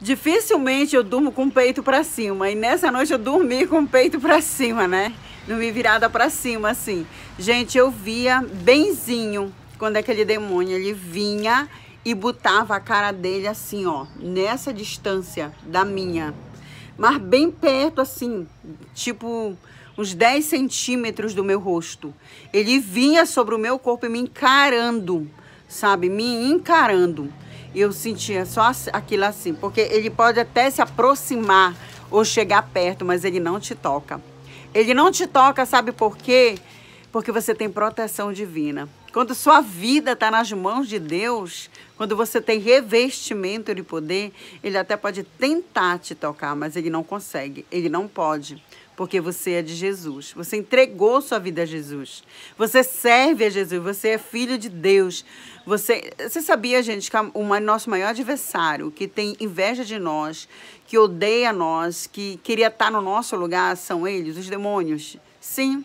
Dificilmente eu durmo com o peito para cima. E nessa noite eu dormi com o peito para cima, né? Dormi virada para cima, assim. Gente, eu via benzinho quando aquele demônio ele vinha e botava a cara dele assim, ó, nessa distância da minha. Mas bem perto, assim, tipo uns 10 centímetros do meu rosto. Ele vinha sobre o meu corpo e me encarando, sabe? Me encarando eu sentia só aquilo assim, porque ele pode até se aproximar ou chegar perto, mas ele não te toca. Ele não te toca, sabe por quê? Porque você tem proteção divina. Quando sua vida está nas mãos de Deus, quando você tem revestimento de poder, ele até pode tentar te tocar, mas ele não consegue, ele não pode, porque você é de Jesus. Você entregou sua vida a Jesus. Você serve a Jesus, você é filho de Deus. Você, você sabia, gente, que o nosso maior adversário, que tem inveja de nós, que odeia nós, que queria estar tá no nosso lugar, são eles, os demônios? Sim,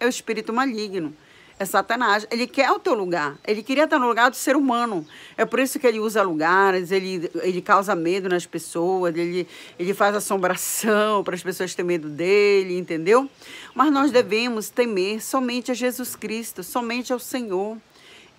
é o espírito maligno é Satanás. Ele quer o teu lugar. Ele queria estar no lugar do ser humano. É por isso que ele usa lugares, ele, ele causa medo nas pessoas, ele, ele faz assombração para as pessoas terem medo dele, entendeu? Mas nós devemos temer somente a Jesus Cristo, somente ao Senhor.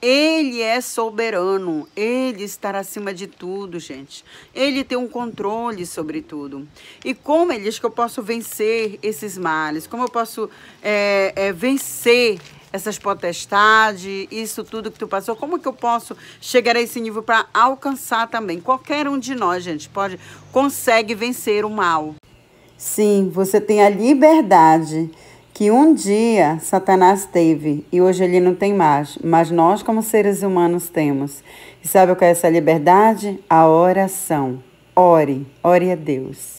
Ele é soberano, ele estará acima de tudo, gente. Ele tem um controle sobre tudo. E como é que eu posso vencer esses males? Como eu posso é, é, vencer essas potestades, isso tudo que tu passou, como que eu posso chegar a esse nível para alcançar também? Qualquer um de nós, gente, pode consegue vencer o mal. Sim, você tem a liberdade que um dia Satanás teve e hoje ele não tem mais, mas nós como seres humanos temos. E sabe o que é essa liberdade? A oração. Ore, ore a Deus.